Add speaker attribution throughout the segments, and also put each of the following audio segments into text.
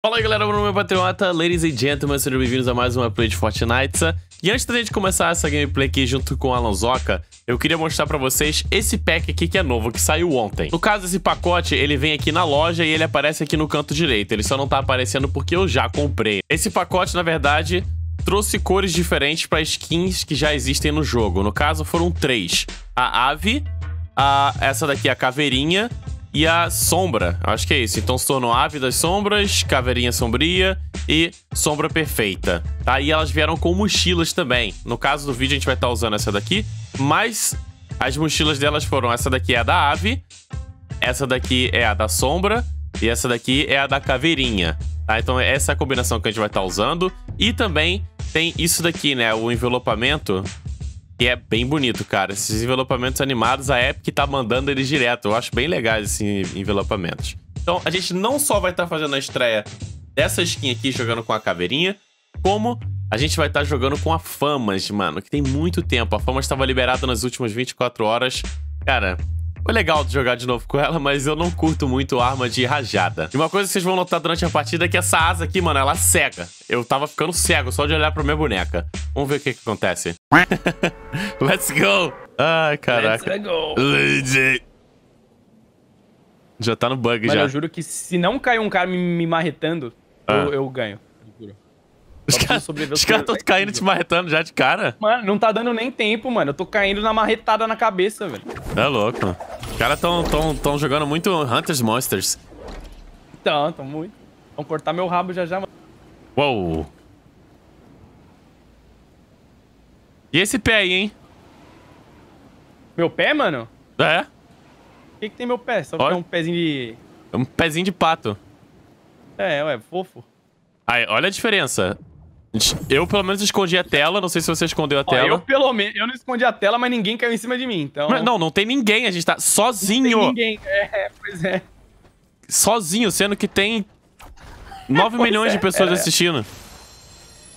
Speaker 1: Fala aí galera, meu nome é Patriota, ladies and gentlemen, sejam bem-vindos a mais uma play de Fortnite. E antes da gente começar essa gameplay aqui junto com a Lanzoca, eu queria mostrar pra vocês esse pack aqui que é novo, que saiu ontem. No caso, esse pacote, ele vem aqui na loja e ele aparece aqui no canto direito, ele só não tá aparecendo porque eu já comprei. Esse pacote, na verdade, trouxe cores diferentes pra skins que já existem no jogo. No caso, foram três. A ave, a... essa daqui a caveirinha e a Sombra. Acho que é isso. Então se tornou Ave das Sombras, Caveirinha Sombria e Sombra Perfeita. Tá? E elas vieram com mochilas também. No caso do vídeo, a gente vai estar tá usando essa daqui. Mas as mochilas delas foram: essa daqui é a da Ave, essa daqui é a da Sombra e essa daqui é a da Caveirinha. Tá? Então essa é a combinação que a gente vai estar tá usando. E também tem isso daqui, né? O envelopamento e é bem bonito, cara. Esses envelopamentos animados, a Epic tá mandando eles direto. Eu acho bem legais esses assim, envelopamentos. Então, a gente não só vai estar tá fazendo a estreia dessa skin aqui, jogando com a caveirinha, como a gente vai estar tá jogando com a Famas, mano, que tem muito tempo. A Famas estava liberada nas últimas 24 horas. Cara, foi legal de jogar de novo com ela, mas eu não curto muito arma de rajada. E uma coisa que vocês vão notar durante a partida é que essa asa aqui, mano, ela é cega. Eu tava ficando cego só de olhar pra minha boneca. Vamos ver o que, que acontece.
Speaker 2: Let's go!
Speaker 1: Ai, caraca. Let's go! Lady. Já tá no bug já. eu juro
Speaker 2: que se não cair um cara me, me marretando, ah. eu, eu ganho.
Speaker 1: Os caras cara estão caindo te marretando já de cara?
Speaker 2: Mano, não tá dando nem tempo, mano. Eu tô caindo na marretada na cabeça, velho.
Speaker 1: É louco caras tão, tão, tão jogando muito Hunters Monsters.
Speaker 2: Então, tão muito. Vão cortar meu rabo já já, mano. Uou. E esse pé aí, hein? Meu pé, mano? É. O que, que tem meu pé? Só tem um
Speaker 1: pezinho de... Um pezinho de pato. É, ué, fofo. Aí, olha a diferença. Eu, pelo menos, escondi a tela. Não sei se você escondeu a Ó, tela. eu,
Speaker 2: pelo menos, eu não escondi a tela, mas ninguém caiu em cima de mim, então... Mas, Não,
Speaker 1: não tem ninguém. A
Speaker 2: gente tá sozinho. Não tem ninguém, é, é pois é. Sozinho,
Speaker 1: sendo que tem
Speaker 2: 9 milhões é, de pessoas é. assistindo.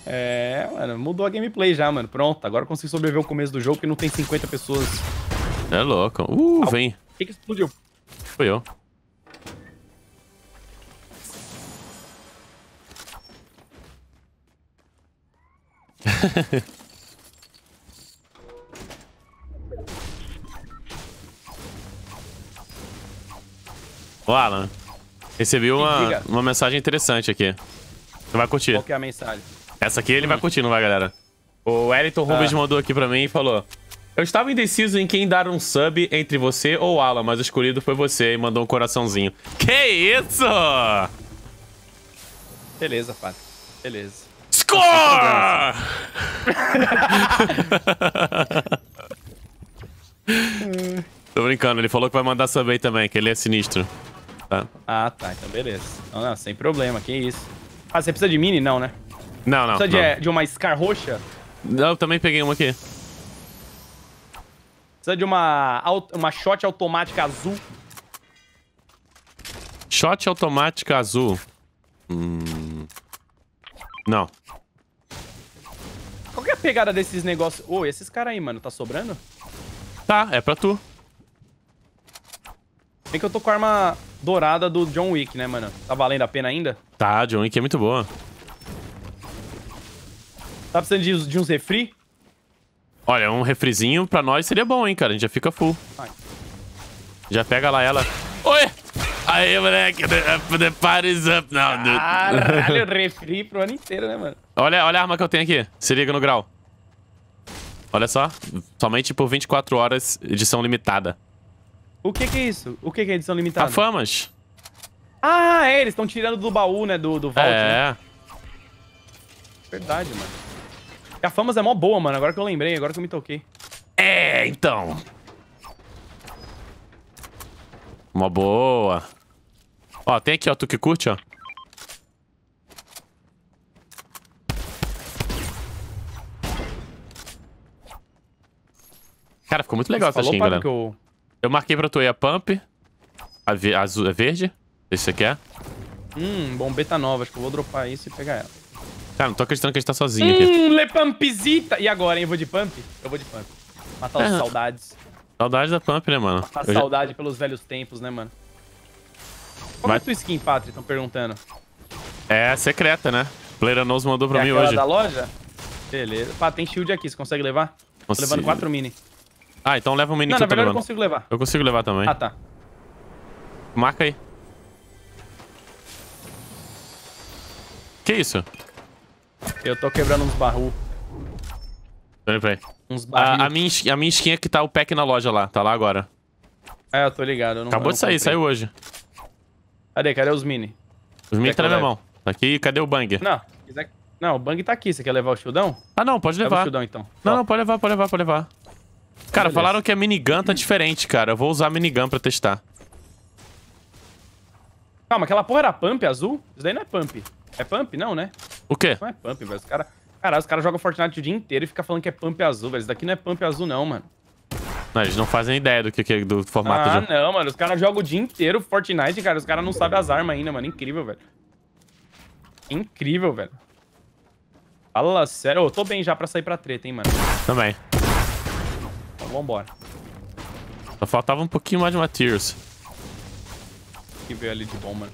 Speaker 2: É, mano, mudou a gameplay já, mano. Pronto, agora eu consigo sobreviver o começo do jogo que não tem 50 pessoas.
Speaker 1: É louco. Uh, vem. O que que explodiu? Foi eu. Ô, Alan, recebi uma, uma mensagem interessante aqui. Você vai curtir. Qual que é a mensagem? Essa aqui ele hum. vai curtir, não vai, galera? O Wellington ah. Rubens mandou aqui pra mim e falou... Eu estava indeciso em quem dar um sub entre você ou Alan, mas o escolhido foi você e mandou um coraçãozinho. Que isso!
Speaker 2: Beleza, pai. Beleza. Score!
Speaker 1: Tô brincando, ele falou que vai mandar saber também, que ele é sinistro. Tá.
Speaker 2: Ah, tá, então beleza. Não, não, sem problema, que isso. Ah, você precisa de mini? Não, né?
Speaker 1: Não, não. Precisa não. De,
Speaker 2: de uma Scar roxa?
Speaker 1: Não, eu também peguei uma aqui.
Speaker 2: Precisa de uma, uma shot automática azul.
Speaker 1: Shot automática azul. Hum. Não
Speaker 2: pegada desses negócios... Ô, oh, esses caras aí, mano, tá sobrando?
Speaker 1: Tá, é pra tu.
Speaker 2: Bem que eu tô com a arma dourada do John Wick, né, mano? Tá valendo a pena ainda?
Speaker 1: Tá, John Wick é muito boa. Tá precisando de, de uns refri? Olha, um refrizinho pra nós seria bom, hein, cara. A gente já fica full. Ai. Já pega lá ela. Oi! Aí, moleque, the, the party's up now, dude. Caralho, refri
Speaker 2: pro ano inteiro, né, mano?
Speaker 1: Olha, olha a arma que eu tenho aqui. Se liga no grau. Olha só. Somente por 24 horas, edição limitada.
Speaker 2: O que que é isso? O que que é edição limitada? A tá famas. Ah, é, eles estão tirando do baú, né? Do, do vault, É. Né? Verdade, mano. E a famas é mó boa, mano. Agora que eu lembrei, agora que eu me toquei.
Speaker 1: É, então. Uma boa. Ó, tem aqui, ó. Tu que curte, ó. Cara, ficou muito legal Você essa falou, skin, galera. Eu... eu... marquei pra tu aí a pump. A, ve a, azul, a é verde. se você quer. É?
Speaker 2: Hum, bombeta nova. Acho que eu vou dropar isso e pegar ela.
Speaker 1: Cara, não tô acreditando que a gente tá sozinho hum, aqui.
Speaker 2: Hum, le pumpzita. E agora, hein? Eu vou de pump? Eu vou de pump. Matar as é. saudades.
Speaker 1: saudades. da pump, né, mano? Matar saudade
Speaker 2: já... pelos velhos tempos, né, mano? Qual Mas... é a tua skin, Patri? Estão perguntando.
Speaker 1: É secreta, né? Playranows mandou pra é mim hoje. da
Speaker 2: loja? Beleza. Pá, tem shield aqui. Você consegue levar?
Speaker 1: Consigo. Tô levando quatro mini. Ah, então leva o mini não, que eu tô levando. Não, eu consigo levar. Eu consigo levar também. Ah, tá. Marca aí. Que isso?
Speaker 2: Eu tô quebrando uns barril.
Speaker 1: Peraí, peraí. Uns barril. A, a, minha, a minha skin é que tá o pack na loja lá. Tá lá agora.
Speaker 2: É, eu tô ligado.
Speaker 1: Eu não, Acabou de sair, comprei. saiu
Speaker 2: hoje. Cadê? Cadê os mini?
Speaker 1: Os mini tá na minha mão. Tá aqui. Cadê o bang?
Speaker 2: Não, não, o bang tá aqui. Você quer levar o shieldão? Ah, não, pode levar. Leva o shieldão, então. Não, Ó.
Speaker 1: não, pode levar, pode levar, pode levar. Cara, falaram que a minigun tá diferente, cara. Eu vou usar a minigun pra testar.
Speaker 2: Calma, aquela porra era pump azul? Isso daí não é pump. É pump? Não, né? O quê? Não é pump, velho. Os caras... Cara, os caras jogam Fortnite o dia inteiro e ficam falando que é pump azul, velho. Isso daqui não é pump azul, não, mano.
Speaker 1: Não, eles não fazem ideia do que, é do formato ah, de...
Speaker 2: não, mano. Os caras jogam o dia inteiro Fortnite, cara. Os caras não sabem as armas ainda, mano. Incrível, velho. Incrível, velho. Fala sério. Eu tô bem já pra sair pra treta, hein, mano. Também. Então vambora.
Speaker 1: Só faltava um pouquinho mais de materials.
Speaker 2: que veio ali de bom, mano.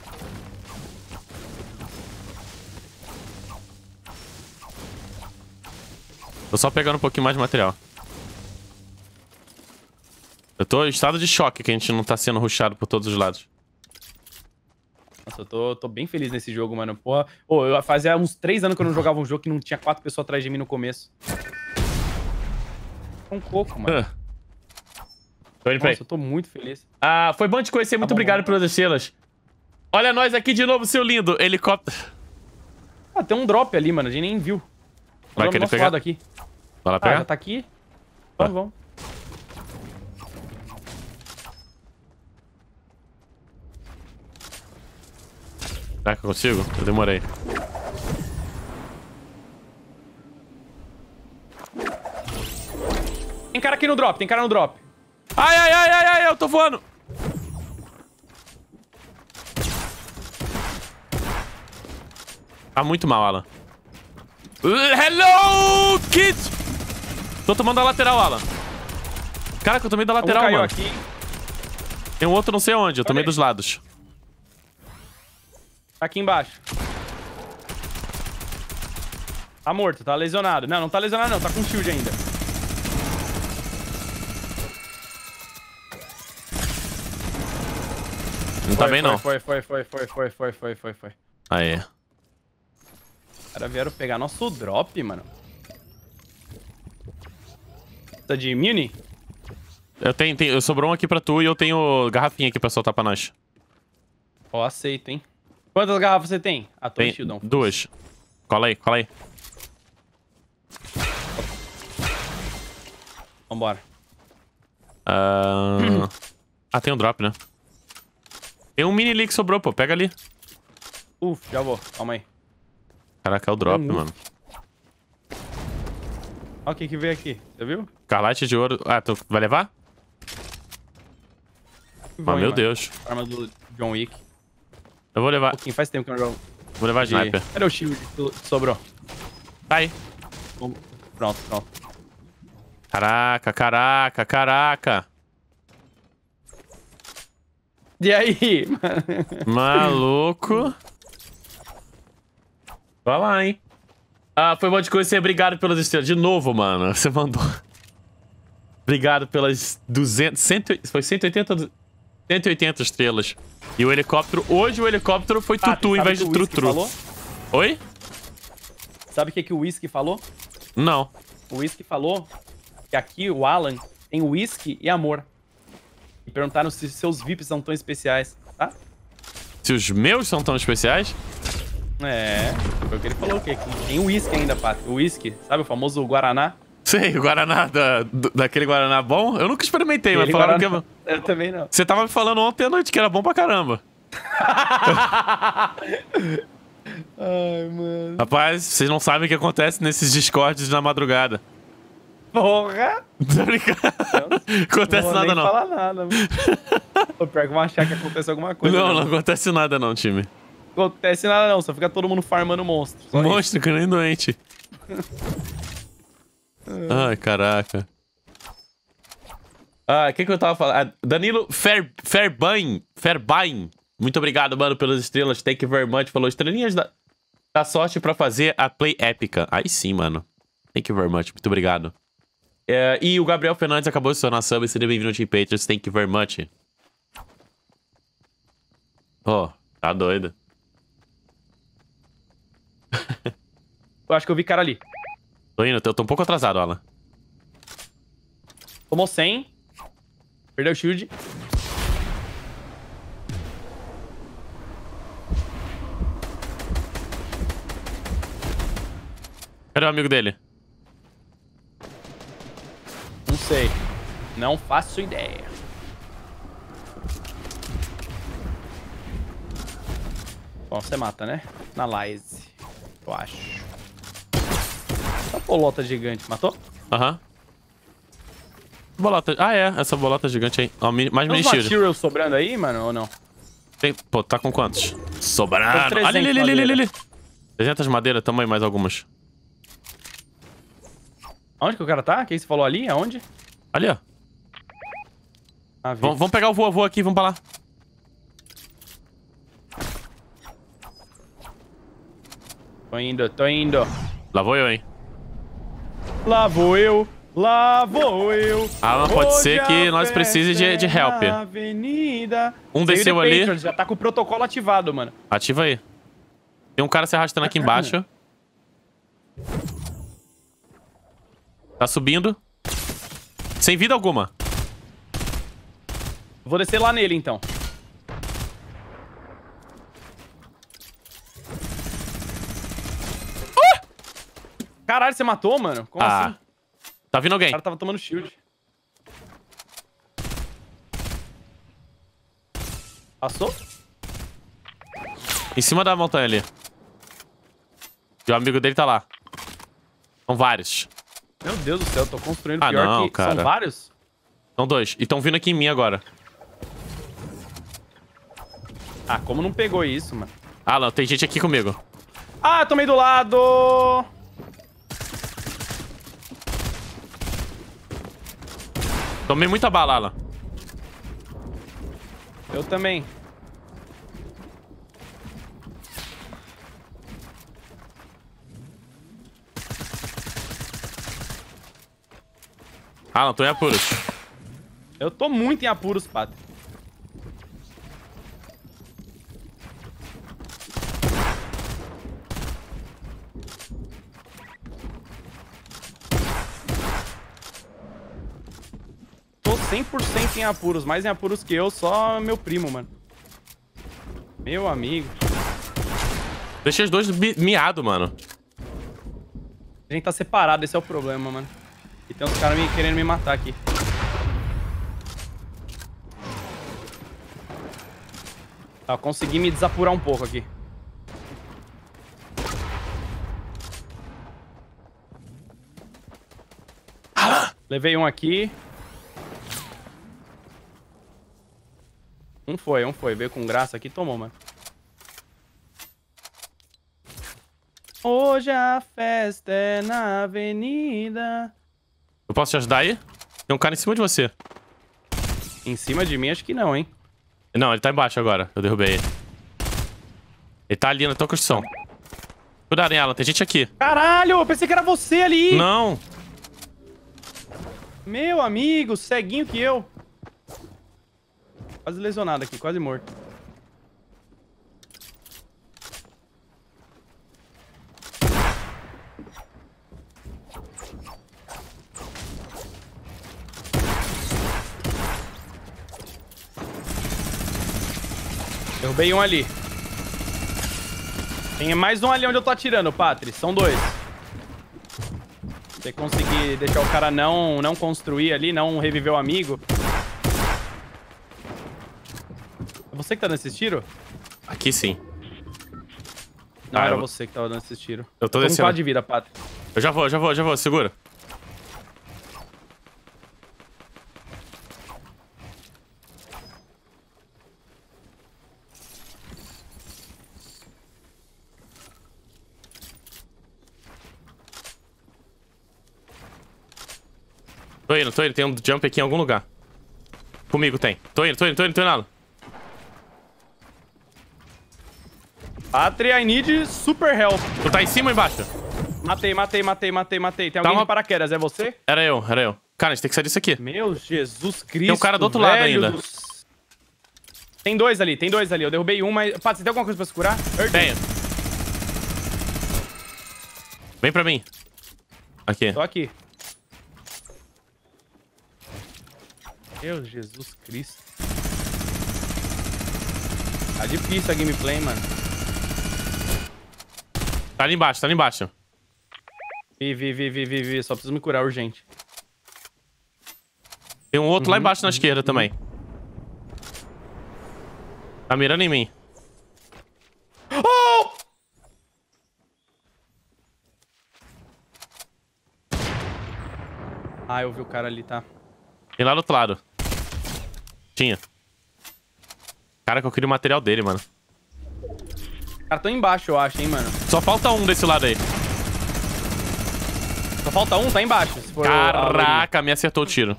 Speaker 1: Tô só pegando um pouquinho mais de material. Eu tô em estado de choque que a gente não tá sendo rushado por todos os lados.
Speaker 2: Nossa, eu tô, tô bem feliz nesse jogo, mano. Porra, oh, eu fazia uns 3 anos que eu não jogava um jogo que não tinha quatro pessoas atrás de mim no começo
Speaker 1: um coco, mano. tô indo pra Nossa, eu tô muito feliz. Ah, foi bom te conhecer. Tá muito bom, obrigado mano. pelas estrelas. Olha nós aqui de novo, seu lindo. Helicóptero. Ah, tem um drop ali, mano. A gente nem viu.
Speaker 2: Vai Tô querer pegar? aqui. Vai lá pegar? Ah, já tá aqui. Vamos, vamos.
Speaker 1: Será que eu consigo? Eu demorei.
Speaker 2: Tem cara aqui no drop, tem cara no drop. Ai, ai, ai, ai, ai, eu tô voando.
Speaker 1: Tá muito mal, Alan. Hello, kids! Tô tomando a lateral, Alan. Cara, que eu tomei da lateral, um mano. Aqui. Tem um outro não sei onde, eu tomei dos lados.
Speaker 2: Tá aqui embaixo. Tá morto, tá lesionado. Não, não tá lesionado não, tá com shield ainda. Não tá foi, tá bem, foi, não. Foi, foi, foi, foi, foi, foi, foi, foi, foi.
Speaker 1: Aí. Os
Speaker 2: caras vieram pegar nosso drop, mano.
Speaker 1: Tá de mini? Eu tenho, tenho, sobrou um aqui pra tu e eu tenho garrafinha aqui pra soltar pra nós.
Speaker 2: Ó, aceito, hein. Quantas garrafas você tem? Ah, tô tem shieldão.
Speaker 1: Duas. Cola aí, cola aí. Vambora. Uh... ah, tem um drop, né? Tem um mini ali que sobrou, pô. Pega ali. Uf, já vou. Calma aí. Caraca, é o drop, mano.
Speaker 2: Ó, quem que veio aqui. Você viu?
Speaker 1: Carlate de ouro. Ah, tu vai levar?
Speaker 2: ah, meu mano. Deus. Arma do John Wick. Eu vou levar. Um faz tempo que eu não jogo.
Speaker 1: Vou levar de... sniper.
Speaker 2: Cadê o shield que sobrou? Tá aí. Pronto, pronto.
Speaker 1: Caraca, caraca, caraca. E aí? Maluco. Vai lá, hein? Ah, foi um monte de coisa. obrigado pelas estrelas. De novo, mano. Você mandou. Obrigado pelas 200... 100, foi 180... 180 estrelas. E o helicóptero... Hoje o helicóptero foi tutu em vez de trutru. Oi?
Speaker 2: Sabe o que, que o Whisky falou? Não. O Whisky falou que aqui o Alan tem whisky e amor. Me perguntaram se seus VIPs são tão especiais, tá?
Speaker 1: Se os meus são tão especiais?
Speaker 2: É, foi o que ele falou, que tem uísque ainda, Pato. O uísque, sabe o famoso Guaraná? Sei, o
Speaker 1: Guaraná, da, daquele Guaraná bom. Eu nunca experimentei, mas falaram que é... Eu também não. Você tava me falando ontem à noite que era bom pra caramba.
Speaker 2: Ai, mano.
Speaker 1: Rapaz, vocês não sabem o que acontece nesses discordes na madrugada.
Speaker 2: Porra!
Speaker 1: Não,
Speaker 2: acontece não nada, não. Não falar nada. Mano. Pior que vão achar que acontece alguma coisa. Não, né? não
Speaker 1: acontece nada, não, time.
Speaker 2: Acontece nada, não. Só fica todo mundo
Speaker 1: farmando monstro. Só monstro, isso. que nem doente. Ai, caraca. Ah, o que, que eu tava falando? Ah, Danilo Fair, Fairbain. Fairbain. Muito obrigado, mano, pelas estrelas. Thank you very much. Falou estrelinhas da, da sorte pra fazer a play épica. Aí sim, mano. Thank you very much. Muito obrigado. É, e o Gabriel Fernandes acabou de se tornar sub. Seja bem-vindo ao Team Patriots. Thank you very much. Pô, oh, tá doido.
Speaker 2: eu acho que eu vi cara ali.
Speaker 1: Tô indo, eu tô um pouco atrasado, Alan.
Speaker 2: Tomou 100. Perdeu o shield.
Speaker 1: Cadê o amigo dele? sei. Não faço ideia.
Speaker 2: Bom, você mata, né? Na Lize, eu acho. Essa bolota gigante, matou?
Speaker 1: Aham. Uhum. Bolota... Ah, é. Essa bolota gigante aí. Ó, mais mini shield.
Speaker 2: Tem sobrando aí, mano, ou não?
Speaker 1: Tem... Pô, tá com quantos? Sobrando. Ali, ali, ali, ali, ali, 300 madeira, tamo aí mais algumas.
Speaker 2: Onde que o cara tá? Quem você falou ali? Aonde?
Speaker 1: Ali, ó. Ah, vamos
Speaker 2: pegar o voa-voa aqui, vamos pra lá. Tô indo, tô indo.
Speaker 1: Lá vou eu, hein. Lá vou eu,
Speaker 2: lá vou eu. Ah, mas pode ser que nós precise de, de é help. Avenida. Um Saiu desceu ali. Patrons, já tá com o protocolo ativado, mano.
Speaker 1: Ativa aí. Tem um cara se arrastando aqui embaixo. Tá subindo. Sem vida alguma.
Speaker 2: Vou descer lá nele, então. Ah! Caralho, você matou, mano? Como ah. assim? Tá vindo alguém. O cara tava tomando shield. Passou?
Speaker 1: Em cima da montanha ali. E o amigo dele tá lá. São vários.
Speaker 2: Meu Deus do céu, eu tô construindo ah, pior não, que... Cara. São
Speaker 1: vários? São dois. E estão vindo aqui em mim agora. Ah, como não pegou isso, mano? Ah, não. Tem gente aqui comigo.
Speaker 2: Ah, tomei do lado!
Speaker 1: Tomei muita bala, Alan. Eu também. Ah, não, tô em apuros.
Speaker 2: Eu tô muito em apuros, Pato. Tô 100% em apuros, mais em apuros que eu, só meu primo, mano.
Speaker 1: Meu amigo. Deixei os dois miados, mano.
Speaker 2: A gente tá separado, esse é o problema, mano. Tem uns caras me, querendo me matar aqui. Tá, consegui me desapurar um pouco aqui. Levei um aqui. Um foi, um foi. Veio com graça aqui e tomou, mano. Hoje a festa é na avenida.
Speaker 1: Eu posso te ajudar aí? Tem um cara em cima de você. Em cima de mim? Acho que não, hein? Não, ele tá embaixo agora. Eu derrubei ele. Ele tá ali na tua construção. Cuidado, hein, Alan. Tem gente aqui.
Speaker 2: Caralho, eu pensei que era você ali. Não. Meu amigo, ceguinho que eu. Quase lesionado aqui, quase morto. Derrubei um ali. Tem mais um ali onde eu tô atirando, Patri. São dois. Você conseguir deixar o cara não, não construir ali, não reviver o amigo. É você que tá dando esses tiros?
Speaker 1: Aqui sim. Não, ah, era eu... você
Speaker 2: que tava dando esses tiros. Eu tô, tô descendo. Um de vida, Patri.
Speaker 1: Eu já vou, já vou, já vou. Segura. indo, tô indo. Tem um jump aqui em algum lugar. Comigo tem. Tô indo, tô indo, tô indo, tô indo. Atria, I need super help. Tu tá em cima ou embaixo?
Speaker 2: Matei, matei, matei, matei, matei. Tem tá alguém uma... paraquedas, é você?
Speaker 1: Era eu, era eu. Cara, a gente tem que sair disso aqui. Meu Jesus Cristo, Tem um cara do outro lado ainda. Do...
Speaker 2: Tem dois ali, tem dois ali. Eu derrubei um, mas... Pato, você tem alguma coisa pra se curar? Tenho.
Speaker 1: Vem pra mim. Aqui. Tô
Speaker 2: aqui. Meu Jesus Cristo. Tá difícil a gameplay, mano.
Speaker 1: Tá ali embaixo, tá ali embaixo. Vi, vi,
Speaker 2: vi, vi, vi, vi. Só preciso me curar urgente.
Speaker 1: Tem um outro uhum, lá embaixo uhum, na esquerda uhum. também. Tá mirando em mim. Oh!
Speaker 2: Ah, eu vi o cara ali, tá?
Speaker 1: E lá do outro lado. Tinha. Cara, que eu queria o material dele, mano.
Speaker 2: Cara, tão embaixo, eu acho, hein, mano.
Speaker 1: Só falta um desse lado aí.
Speaker 2: Só falta um, tá embaixo. Caraca,
Speaker 1: me acertou o tiro.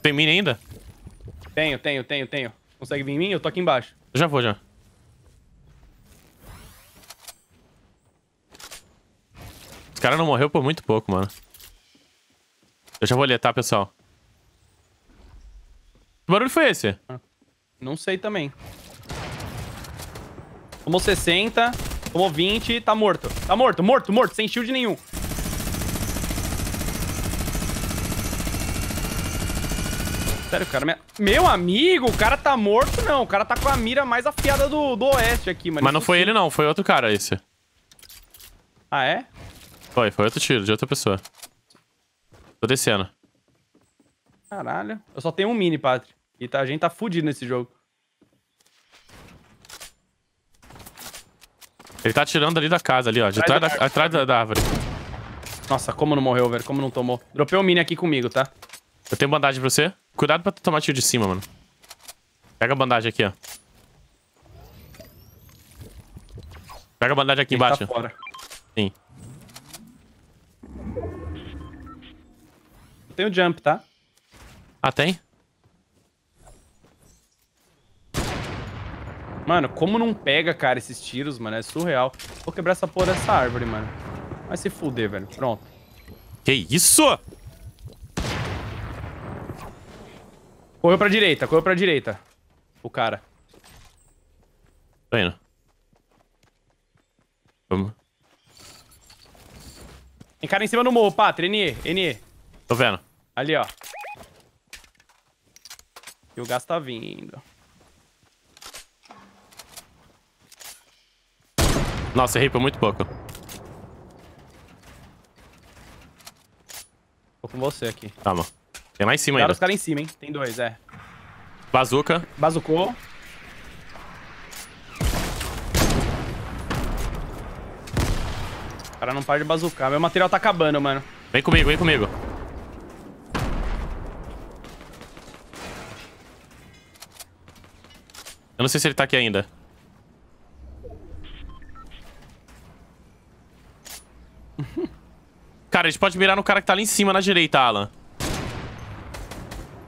Speaker 1: Tem mina ainda?
Speaker 2: Tenho, tenho, tenho, tenho. Consegue vir em mim? Eu tô aqui embaixo.
Speaker 1: Já vou, já. Os caras não morreu por muito pouco, mano. Eu já vou tá, pessoal. Que barulho foi esse? Não
Speaker 2: sei também. Tomou 60, tomou 20, tá morto. Tá morto, morto, morto, sem shield nenhum. Sério, cara, minha... meu amigo, o cara tá morto, não. O cara tá com a mira mais afiada do, do oeste aqui, mano. Mas não foi
Speaker 1: ele, não. Foi outro cara, esse. Ah, é? Foi, foi outro tiro, de outra pessoa. Tô descendo.
Speaker 2: Caralho. Eu só tenho um mini, padre. E tá, a gente tá fudido nesse jogo.
Speaker 1: Ele tá atirando ali da casa, ali, ó. De trás, da, atrás da, da, árvore. Nossa, como não morreu, velho. Como não tomou. Dropei o um mini aqui comigo, tá? Eu tenho bandagem pra você. Cuidado pra tomar tiro de cima, mano. Pega a bandagem aqui, ó. Pega a bandagem aqui Ele tá embaixo. Tá fora. Sim.
Speaker 2: Eu tenho jump, tá? Ah, tem? Mano, como não pega, cara, esses tiros, mano? É surreal. Vou quebrar essa porra dessa árvore, mano. Vai se fuder, velho. Pronto. Que isso? Correu pra direita, correu pra direita. O cara.
Speaker 1: Tô indo. Vamos.
Speaker 2: Tem cara em cima do morro, Pátria. NE, NE. Tô vendo. Ali, ó. E o gás tá vindo.
Speaker 1: Nossa, errei por é muito pouco.
Speaker 2: Tô com você aqui.
Speaker 1: Calma. Tem lá em cima ainda. os
Speaker 2: caras em cima, hein? Tem dois, é. Bazuca. Bazucou. O cara não para de bazucar. Meu material tá acabando, mano.
Speaker 1: Vem comigo, vem comigo. Eu não sei se ele tá aqui ainda. cara, a gente pode mirar no cara que tá ali em cima, na direita, Alan.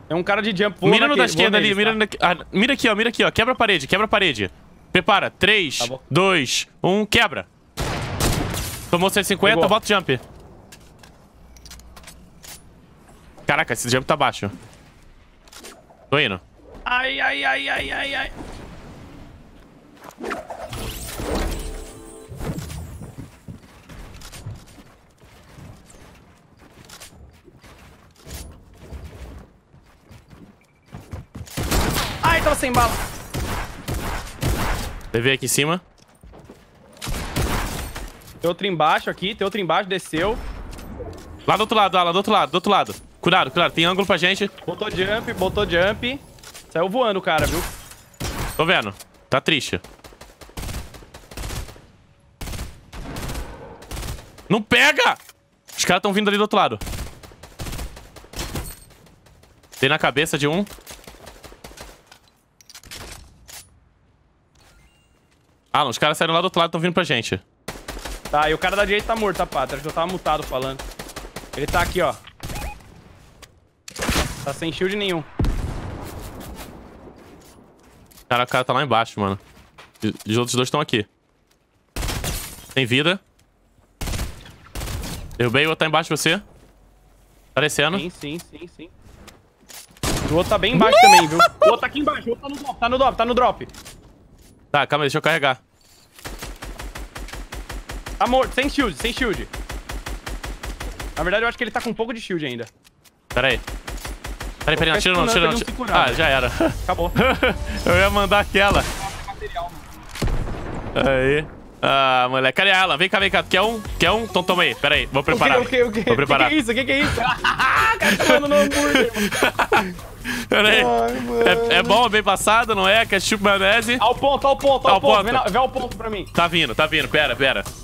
Speaker 1: É
Speaker 2: um cara de jump. Vou mira no da esquerda ali, mira,
Speaker 1: tá? ah, mira aqui, ó, mira aqui, ó. Quebra a parede, quebra a parede. Prepara. 3, 2, 1, quebra. Tomou 150, Pegou. bota o jump. Caraca, esse jump tá baixo. Tô indo.
Speaker 2: Ai, ai, ai, ai, ai, ai. Ele tava sem bala.
Speaker 1: Levei aqui em cima.
Speaker 2: Tem outro embaixo aqui, tem outro embaixo, desceu. Lá do outro lado, lá, do outro lado, do outro lado. Cuidado, cuidado, tem ângulo pra gente. Botou jump, botou jump. Saiu voando o cara, viu?
Speaker 1: Tô vendo. Tá triste. Não pega! Os caras estão vindo ali do outro lado. Tem na cabeça de um. não, os caras saíram lá do outro lado, estão vindo pra gente.
Speaker 2: Tá, e o cara da direita tá morto, tá, Pátria? Eu tava mutado falando. Ele tá aqui, ó. Tá sem shield nenhum.
Speaker 1: Cara, o cara tá lá embaixo, mano. E, os outros dois estão aqui. Tem vida. Derrubei, o outro tá embaixo de você. Aparecendo? Sim, sim, sim, sim. O outro tá bem embaixo também, viu?
Speaker 2: O outro tá aqui embaixo, o outro tá no drop, tá no drop, tá no drop. Tá, calma aí, deixa eu carregar. Tá morto, sem shield, sem shield. Na verdade, eu acho que ele tá com um pouco de shield ainda. Pera aí.
Speaker 1: Pera aí, pera aí, não, tira não, tira não. Tira. Curar, ah, já né? era. Acabou. eu ia mandar aquela. aí. Ah, moleque. Cadê a Alan? Vem cá, vem cá. Quer um? Quer um? Então toma aí. Pera aí. Vou preparar. O que, o que, o que? Vou preparar. que, que
Speaker 2: é isso? O que, que é isso? Ah, cara tá no
Speaker 1: hambúrguer. Pera aí. Ai, é, é, bom, é bem passado, não é? Ketchup, maionese. Ao ponto, ao ponto, ao, tá ao ponto. ponto. Vem, vem ao ponto pra mim. Tá vindo, tá vindo. Pera, pera.